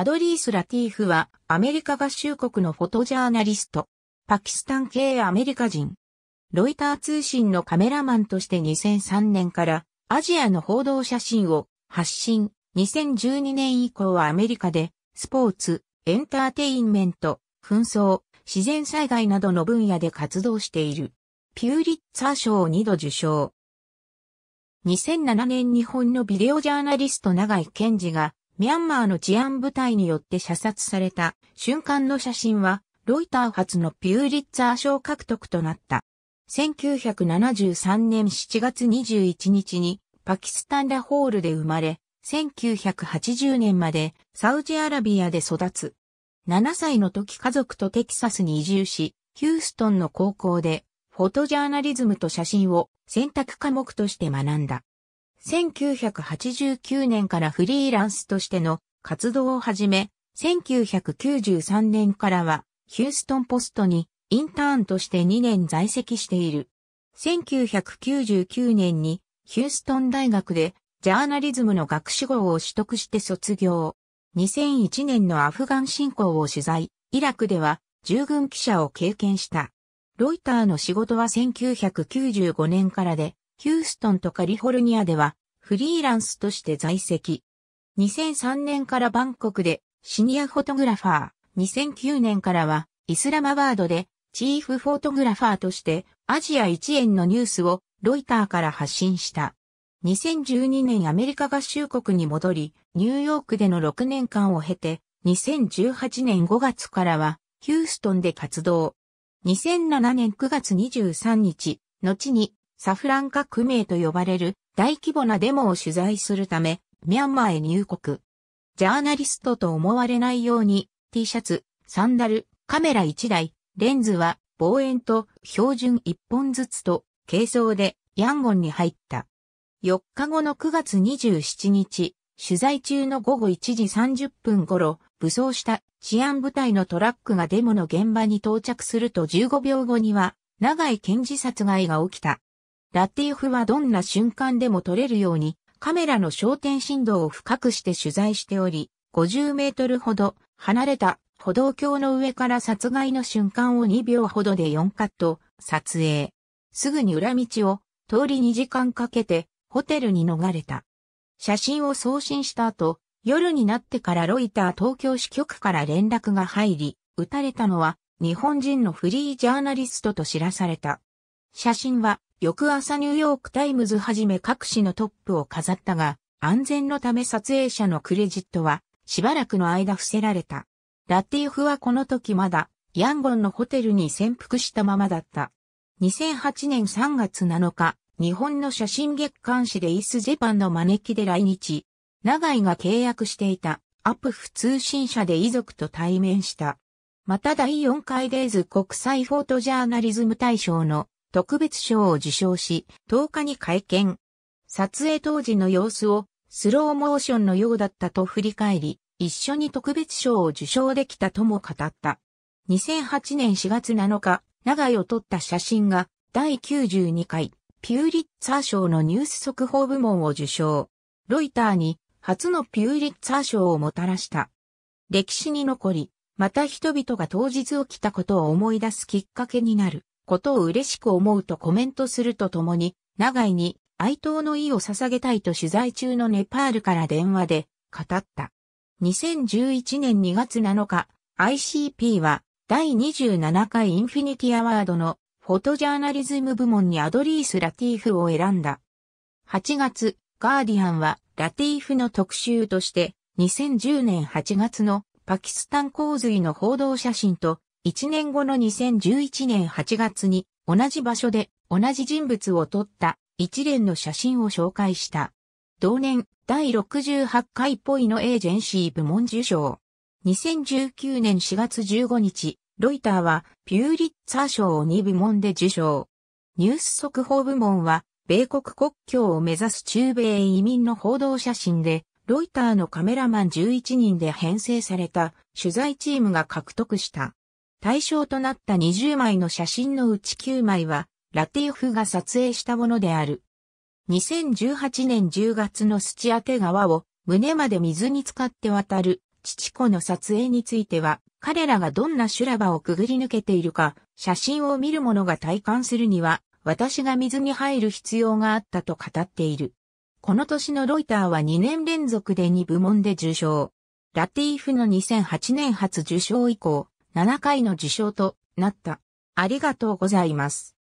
アドリース・ラティーフはアメリカ合衆国のフォトジャーナリスト、パキスタン系アメリカ人。ロイター通信のカメラマンとして2003年からアジアの報道写真を発信。2012年以降はアメリカでスポーツ、エンターテインメント、紛争、自然災害などの分野で活動している。ピューリッツァー賞を2度受賞。2007年日本のビデオジャーナリスト長井健二がミャンマーの治安部隊によって射殺された瞬間の写真は、ロイター発のピューリッツァー賞獲得となった。1973年7月21日にパキスタンラホールで生まれ、1980年までサウジアラビアで育つ。7歳の時家族とテキサスに移住し、ヒューストンの高校でフォトジャーナリズムと写真を選択科目として学んだ。1989年からフリーランスとしての活動を始め、1993年からはヒューストンポストにインターンとして2年在籍している。1999年にヒューストン大学でジャーナリズムの学士号を取得して卒業。2001年のアフガン侵攻を取材、イラクでは従軍記者を経験した。ロイターの仕事は1995年からで、ヒューストンとカリフォルニアではフリーランスとして在籍。2003年からバンコクでシニアフォトグラファー、2009年からはイスラマバードでチーフフォトグラファーとしてアジア一円のニュースをロイターから発信した。2012年アメリカ合衆国に戻り、ニューヨークでの6年間を経て、2018年5月からはヒューストンで活動。2007年9月23日、後にサフラン革命と呼ばれる大規模なデモを取材するため、ミャンマーへ入国。ジャーナリストと思われないように、T シャツ、サンダル、カメラ1台、レンズは望遠と標準1本ずつと、軽装でヤンゴンに入った。4日後の9月27日、取材中の午後1時30分頃、武装した治安部隊のトラックがデモの現場に到着すると15秒後には、長井検事殺害が起きた。ラティーフはどんな瞬間でも撮れるように、カメラの焦点振動を深くして取材しており、50メートルほど離れた歩道橋の上から殺害の瞬間を2秒ほどで4カット撮影。すぐに裏道を通り2時間かけてホテルに逃れた。写真を送信した後、夜になってからロイター東京支局から連絡が入り、撃たれたのは日本人のフリージャーナリストと知らされた。写真は、翌朝ニューヨークタイムズはじめ各紙のトップを飾ったが、安全のため撮影者のクレジットは、しばらくの間伏せられた。ラティーフはこの時まだ、ヤンゴンのホテルに潜伏したままだった。2008年3月7日、日本の写真月刊誌でイスジェパンの招きで来日。長井が契約していたアップフ通信社で遺族と対面した。また第4回デイズ国際フォートジャーナリズム大賞の特別賞を受賞し、10日に会見。撮影当時の様子をスローモーションのようだったと振り返り、一緒に特別賞を受賞できたとも語った。2008年4月7日、長井を撮った写真が第92回ピューリッツァー賞のニュース速報部門を受賞。ロイターに初のピューリッツァー賞をもたらした。歴史に残り、また人々が当日起きたことを思い出すきっかけになる。ことを嬉しく思うとコメントするとともに、長井に哀悼の意を捧げたいと取材中のネパールから電話で語った。2011年2月7日、ICP は第27回インフィニティアワードのフォトジャーナリズム部門にアドリース・ラティーフを選んだ。8月、ガーディアンはラティーフの特集として2010年8月のパキスタン洪水の報道写真と1年後の2011年8月に同じ場所で同じ人物を撮った一連の写真を紹介した。同年第68回ポイのエージェンシー部門受賞。2019年4月15日、ロイターはピューリッツァー賞を2部門で受賞。ニュース速報部門は米国国境を目指す中米移民の報道写真で、ロイターのカメラマン11人で編成された取材チームが獲得した。対象となった20枚の写真のうち9枚は、ラティフが撮影したものである。2018年10月の土チて川を胸まで水に浸かって渡る、父子の撮影については、彼らがどんな修羅場をくぐり抜けているか、写真を見る者が体感するには、私が水に入る必要があったと語っている。この年のロイターは2年連続で2部門で受賞。ラティーフの2008年初受賞以降、7回の受賞となった。ありがとうございます。